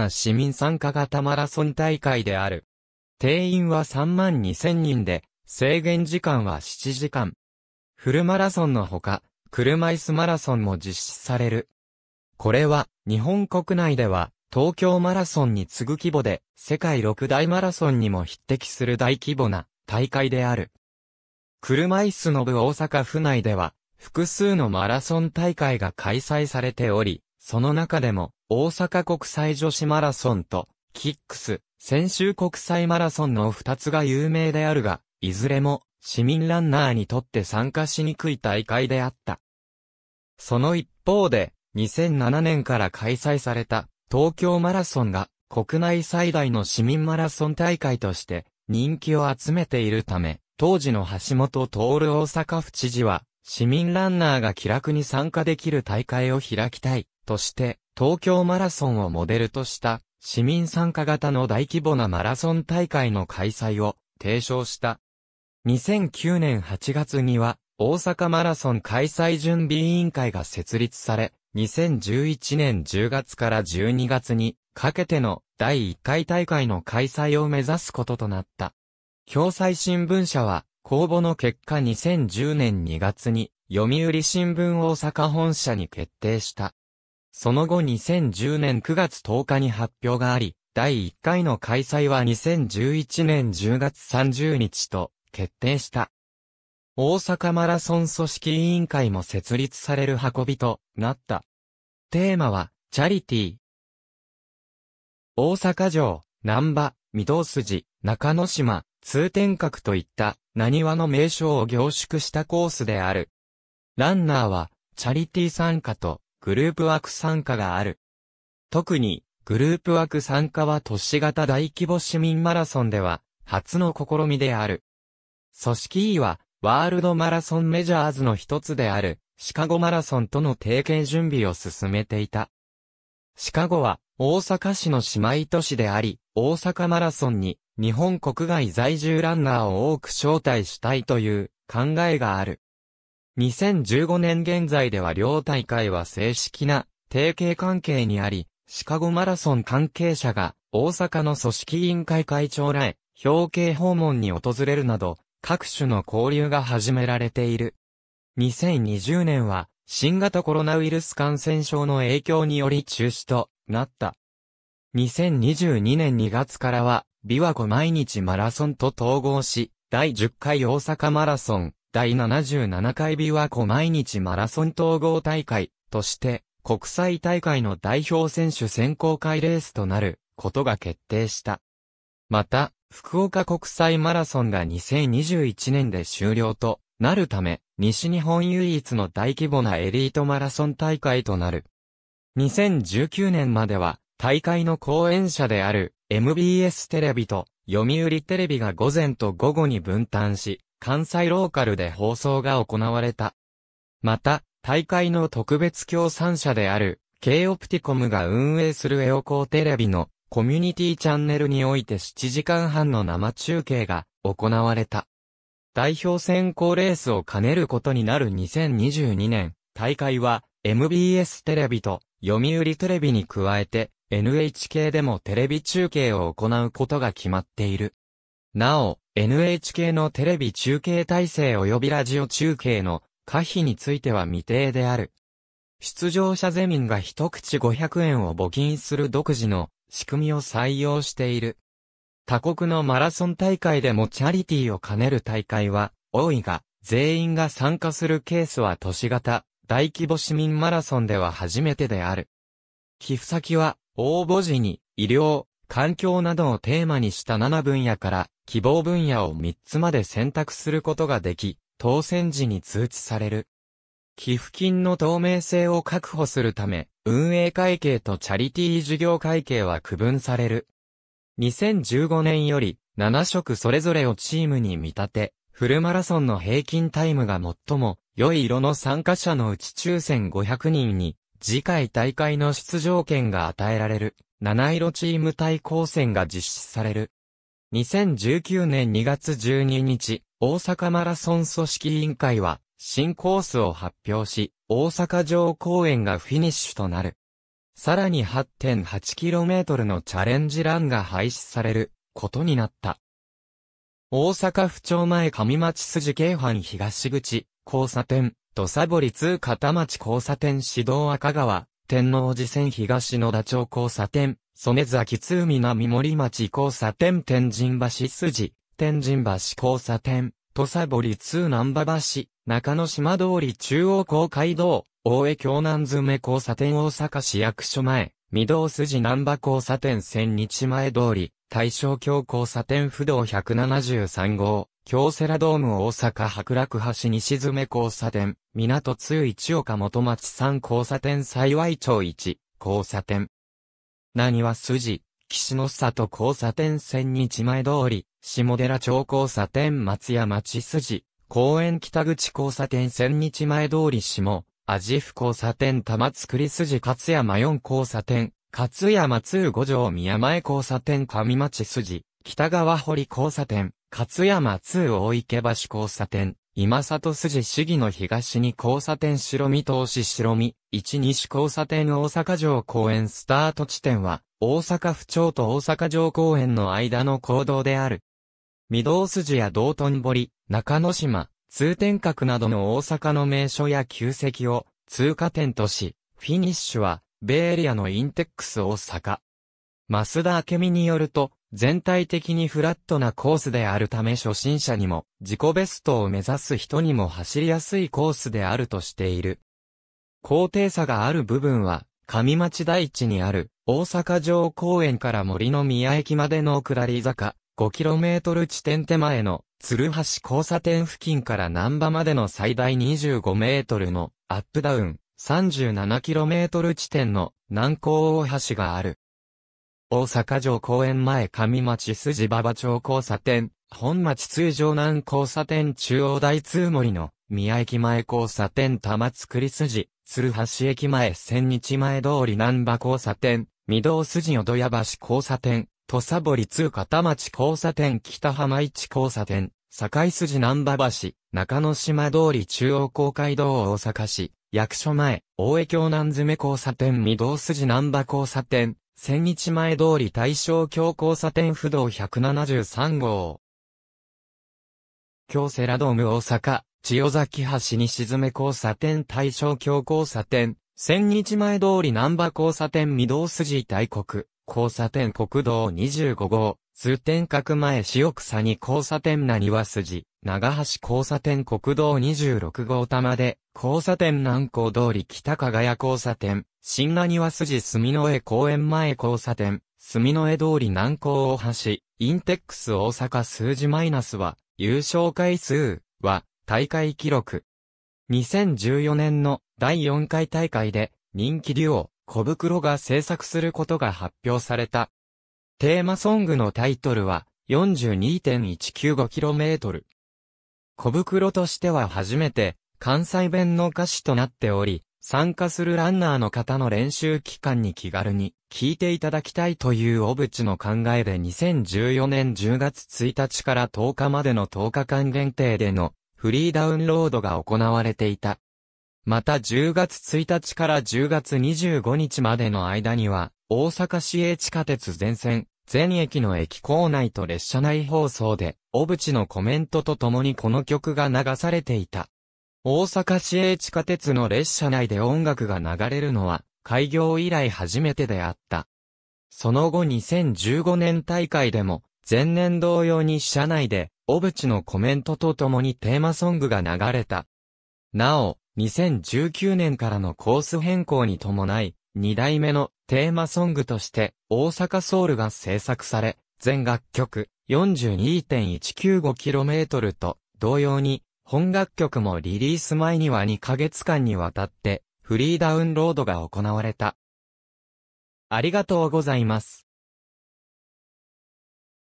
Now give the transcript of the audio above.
った市民参加型マラソン大会である。定員は3万2000人で、制限時間は7時間。フルマラソンのほか、車椅子マラソンも実施される。これは、日本国内では、東京マラソンに次ぐ規模で、世界6大マラソンにも匹敵する大規模な大会である。車椅子の部大阪府内では、複数のマラソン大会が開催されており、その中でも、大阪国際女子マラソンと、キックス、先週国際マラソンの2つが有名であるが、いずれも、市民ランナーにとって参加しにくい大会であった。その一方で、2007年から開催された、東京マラソンが、国内最大の市民マラソン大会として、人気を集めているため、当時の橋本徹大阪府知事は、市民ランナーが気楽に参加できる大会を開きたい。として、東京マラソンをモデルとした市民参加型の大規模なマラソン大会の開催を提唱した。2009年8月には大阪マラソン開催準備委員会が設立され、2011年10月から12月にかけての第1回大会の開催を目指すこととなった。共済新聞社は公募の結果2010年2月に読売新聞大阪本社に決定した。その後2010年9月10日に発表があり、第1回の開催は2011年10月30日と決定した。大阪マラソン組織委員会も設立される運びとなった。テーマは、チャリティー。大阪城、南波、御堂筋、中之島、通天閣といった、何話の名称を凝縮したコースである。ランナーは、チャリティー参加とグループ枠参加がある。特に、グループ枠参加は都市型大規模市民マラソンでは、初の試みである。組織委は、ワールドマラソンメジャーズの一つである、シカゴマラソンとの提携準備を進めていた。シカゴは、大阪市の姉妹都市であり、大阪マラソンに、日本国外在住ランナーを多く招待したいという考えがある。2015年現在では両大会は正式な提携関係にあり、シカゴマラソン関係者が大阪の組織委員会会長らへ表敬訪問に訪れるなど、各種の交流が始められている。2020年は新型コロナウイルス感染症の影響により中止となった。2022年2月からは、琵琶湖毎日マラソンと統合し、第10回大阪マラソン、第77回琵琶湖毎日マラソン統合大会として国際大会の代表選手選考会レースとなることが決定した。また、福岡国際マラソンが2021年で終了となるため、西日本唯一の大規模なエリートマラソン大会となる。2019年までは大会の講演者である MBS テレビと読売テレビが午前と午後に分担し、関西ローカルで放送が行われた。また、大会の特別協賛者である、K オプティコムが運営するエオコーテレビのコミュニティチャンネルにおいて7時間半の生中継が行われた。代表選考レースを兼ねることになる2022年、大会は MBS テレビと読売テレビに加えて NHK でもテレビ中継を行うことが決まっている。なお、NHK のテレビ中継体制及びラジオ中継の可否については未定である。出場者ゼミンが一口500円を募金する独自の仕組みを採用している。他国のマラソン大会でもチャリティーを兼ねる大会は多いが、全員が参加するケースは都市型、大規模市民マラソンでは初めてである。寄付先は応募時に医療、環境などをテーマにした7分野から希望分野を3つまで選択することができ、当選時に通知される。寄付金の透明性を確保するため、運営会計とチャリティー事業会計は区分される。2015年より7色それぞれをチームに見立て、フルマラソンの平均タイムが最も良い色の参加者のうち抽選500人に次回大会の出場権が与えられる7色チーム対抗戦が実施される。2019年2月12日、大阪マラソン組織委員会は、新コースを発表し、大阪城公園がフィニッシュとなる。さらに 8.8km のチャレンジランが廃止されることになった。大阪府庁前上町筋京阪東口交差点、土佐堀通片町交差点指導赤川、天王寺線東野田町交差点、曽根崎通南森町交差点天神橋筋、天神橋交差点、土佐堀通南波橋、中野島通り中央公会堂、大江京南詰交差点大阪市役所前、御堂筋南波交差点千日前通り、大正京交差点不動173号、京セラドーム大阪白楽橋西詰交差点、港通一岡元町三交差点幸町一、交差点、何は筋、岸の里交差点千日前通り、下寺町交差点松屋町筋、公園北口交差点千日前通り下、アジフ交差点玉造り筋勝山四交差点、勝山通五条宮前交差点上町筋、北川堀交差点、勝山通大池橋交差点、今里筋市議の東に交差点白見通し白見、一西交差点大阪城公園スタート地点は、大阪府庁と大阪城公園の間の行動である。御堂筋や道頓堀、中之島、通天閣などの大阪の名所や旧跡を通過点とし、フィニッシュは、ベエリアのインテックス大阪。増田明美によると、全体的にフラットなコースであるため初心者にも自己ベストを目指す人にも走りやすいコースであるとしている。高低差がある部分は上町第地にある大阪城公園から森の宮駅までの下り坂 5km 地点手前の鶴橋交差点付近から南波までの最大 25m のアップダウン 37km 地点の南高大橋がある。大阪城公園前上町筋馬場町交差点、本町通常南交差点中央大通森の、宮駅前交差点玉造筋、鶴橋駅前千日前通り南波交差点、御堂筋淀屋橋交差点、土佐堀通片町交差点北浜市交差点、堺筋南波橋、中野島通り中央公会堂大阪市、役所前、大江京南詰交差点御堂筋南波交差点、千日前通り大正京交差点不動173号。京セラドーム大阪、千代崎橋に沈め交差点大正京交差点、千日前通り南波交差点御堂筋大国、交差点国道25号、通天閣前塩草に交差点な庭筋、長橋交差点国道26号玉で、交差点南港通り北加賀屋交差点、新谷は筋住の江公園前交差点、住の江通り南高大橋、インテックス大阪数字マイナスは、優勝回数は、大会記録。2014年の第4回大会で、人気デュオ、小袋が制作することが発表された。テーマソングのタイトルは、42.195km。小袋としては初めて、関西弁の歌詞となっており、参加するランナーの方の練習期間に気軽に聞いていただきたいという小渕の考えで2014年10月1日から10日までの10日間限定でのフリーダウンロードが行われていた。また10月1日から10月25日までの間には、大阪市営地下鉄全線、全駅の駅構内と列車内放送で、小渕のコメントとともにこの曲が流されていた。大阪市営地下鉄の列車内で音楽が流れるのは、開業以来初めてであった。その後2015年大会でも、前年同様に車内で、小渕のコメントとともにテーマソングが流れた。なお、2019年からのコース変更に伴い、2代目のテーマソングとして、大阪ソウルが制作され、全楽曲 42.195km と同様に、本楽曲もリリース前には2ヶ月間にわたってフリーダウンロードが行われた。ありがとうございます。